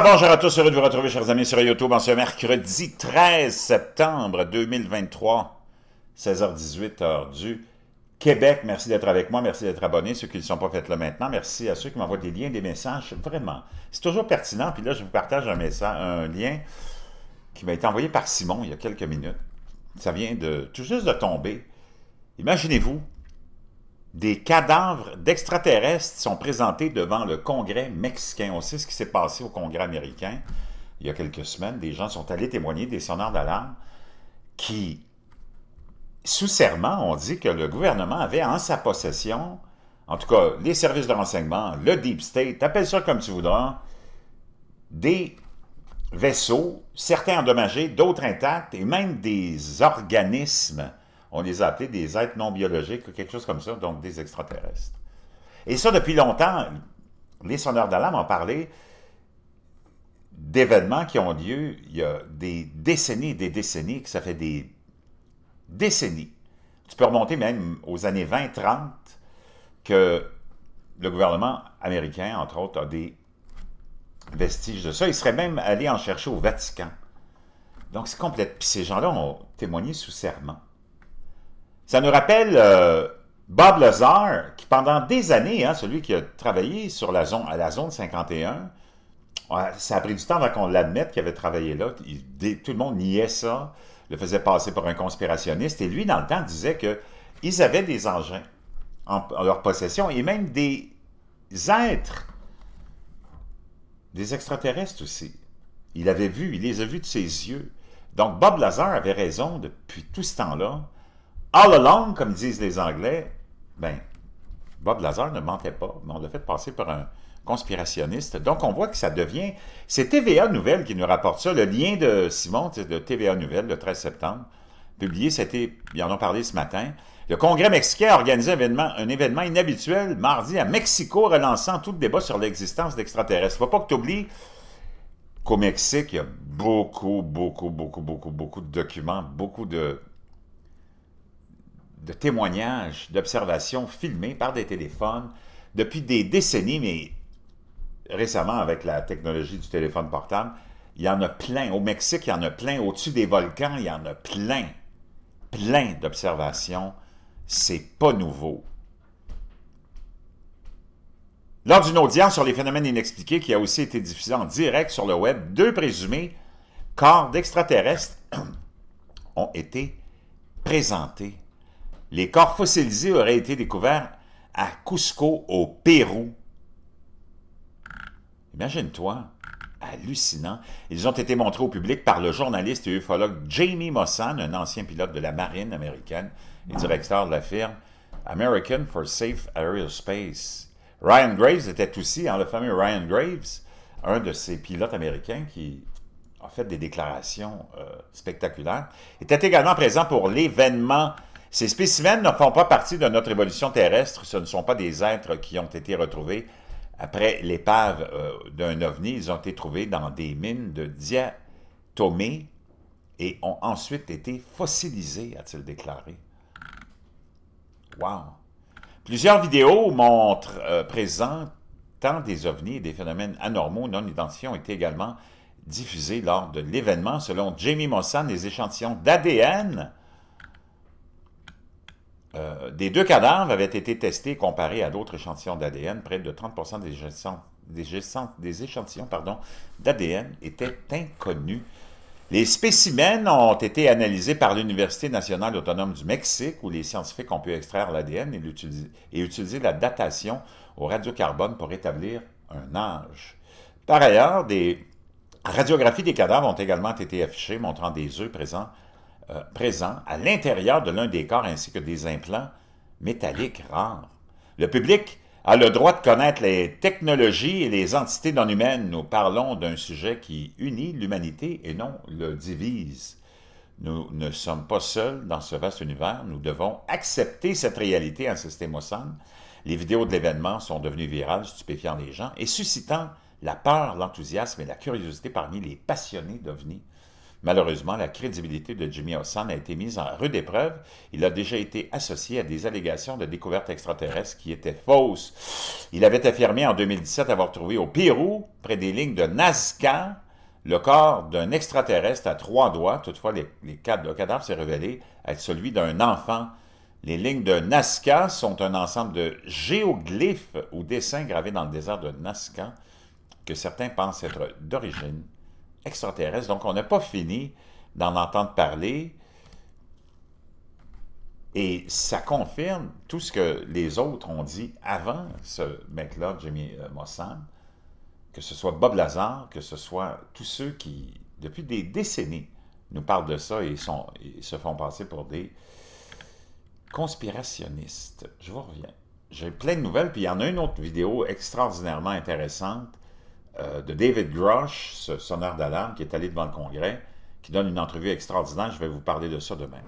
bonjour à tous, heureux de vous retrouver chers amis sur YouTube en ce mercredi 13 septembre 2023, 16h18 heure du Québec. Merci d'être avec moi, merci d'être abonné, ceux qui ne sont pas faits là maintenant. Merci à ceux qui m'envoient des liens, des messages, vraiment. C'est toujours pertinent, puis là je vous partage un, message, un lien qui m'a été envoyé par Simon il y a quelques minutes. Ça vient de tout juste de tomber. Imaginez-vous, des cadavres d'extraterrestres sont présentés devant le Congrès mexicain. On sait ce qui s'est passé au Congrès américain il y a quelques semaines. Des gens sont allés témoigner des sonneurs d'alarme qui, sous serment, ont dit que le gouvernement avait en sa possession, en tout cas les services de renseignement, le Deep State, appelle ça comme tu voudras, des vaisseaux, certains endommagés, d'autres intacts, et même des organismes on les a appelés des êtres non biologiques ou quelque chose comme ça, donc des extraterrestres. Et ça, depuis longtemps, les sonneurs d'alarme ont parlé d'événements qui ont lieu il y a des décennies et des décennies, que ça fait des décennies. Tu peux remonter même aux années 20-30 que le gouvernement américain, entre autres, a des vestiges de ça. Il serait même allé en chercher au Vatican. Donc c'est complète. Puis ces gens-là ont témoigné sous serment. Ça nous rappelle euh, Bob Lazar, qui pendant des années, hein, celui qui a travaillé sur la zone, à la zone 51, ça a pris du temps avant qu'on l'admette qu'il avait travaillé là. tout le monde niait ça, le faisait passer pour un conspirationniste. Et lui, dans le temps, disait qu'ils avaient des engins en, en leur possession et même des êtres, des extraterrestres aussi. Il avait vu, il les a vus de ses yeux. Donc Bob Lazar avait raison depuis tout ce temps-là. All ah, along, comme disent les Anglais, ben, Bob Lazar ne mentait pas, mais on l'a fait passer par un conspirationniste. Donc, on voit que ça devient... C'est TVA Nouvelle qui nous rapporte ça. Le lien de Simon, de TVA Nouvelle, le 13 septembre, publié, c'était... Ils en ont parlé ce matin. Le Congrès mexicain a organisé un événement, inhabituel mardi à Mexico, relançant tout le débat sur l'existence d'extraterrestres. Faut pas que tu oublies qu'au Mexique, il y a beaucoup, beaucoup, beaucoup, beaucoup, beaucoup de documents, beaucoup de de témoignages, d'observations filmées par des téléphones depuis des décennies, mais récemment avec la technologie du téléphone portable, il y en a plein. Au Mexique, il y en a plein. Au-dessus des volcans, il y en a plein. Plein d'observations. C'est pas nouveau. Lors d'une audience sur les phénomènes inexpliqués qui a aussi été diffusée en direct sur le web, deux présumés corps d'extraterrestres ont été présentés les corps fossilisés auraient été découverts à Cusco, au Pérou. Imagine-toi, hallucinant. Ils ont été montrés au public par le journaliste et ufologue Jamie Mossan, un ancien pilote de la marine américaine et directeur de la firme American for Safe Aerospace. Ryan Graves était aussi, hein, le fameux Ryan Graves, un de ces pilotes américains qui a fait des déclarations euh, spectaculaires, était également présent pour l'événement ces spécimens ne font pas partie de notre évolution terrestre, ce ne sont pas des êtres qui ont été retrouvés après l'épave euh, d'un ovni, ils ont été trouvés dans des mines de diatomées et ont ensuite été fossilisés, a-t-il déclaré. Wow! Plusieurs vidéos montrent euh, présentant des ovnis et des phénomènes anormaux non identifiés ont été également diffusés lors de l'événement. Selon Jamie Mossan, les échantillons d'ADN euh, des deux cadavres avaient été testés comparés à d'autres échantillons d'ADN. Près de 30 des échantillons, d'ADN étaient inconnus. Les spécimens ont été analysés par l'Université nationale autonome du Mexique, où les scientifiques ont pu extraire l'ADN et, et utiliser la datation au radiocarbone pour établir un âge. Par ailleurs, des radiographies des cadavres ont également été affichées, montrant des œufs présents euh, présent à l'intérieur de l'un des corps ainsi que des implants métalliques rares. Le public a le droit de connaître les technologies et les entités non humaines. Nous parlons d'un sujet qui unit l'humanité et non le divise. Nous ne sommes pas seuls dans ce vaste univers, nous devons accepter cette réalité, insistait San. Les vidéos de l'événement sont devenues virales, stupéfiant les gens et suscitant la peur, l'enthousiasme et la curiosité parmi les passionnés d'OVNI. Malheureusement, la crédibilité de Jimmy Hossan a été mise en rude épreuve. Il a déjà été associé à des allégations de découvertes extraterrestres qui étaient fausses. Il avait affirmé en 2017 avoir trouvé au Pérou, près des lignes de Nazca, le corps d'un extraterrestre à trois doigts. Toutefois, les, le cadavre s'est révélé être celui d'un enfant. Les lignes de Nazca sont un ensemble de géoglyphes ou dessins gravés dans le désert de Nazca que certains pensent être d'origine extraterrestre. Donc, on n'a pas fini d'en entendre parler. Et ça confirme tout ce que les autres ont dit avant ce mec-là, Jimmy euh, Mossam, que ce soit Bob Lazar, que ce soit tous ceux qui, depuis des décennies, nous parlent de ça et, se font passer pour des conspirationnistes. Je vous reviens. J'ai plein de nouvelles, puis il y en a une autre vidéo extraordinairement intéressante euh, de David Grosh, ce sonneur d'alarme qui est allé devant le Congrès, qui donne une entrevue extraordinaire. Je vais vous parler de ça demain.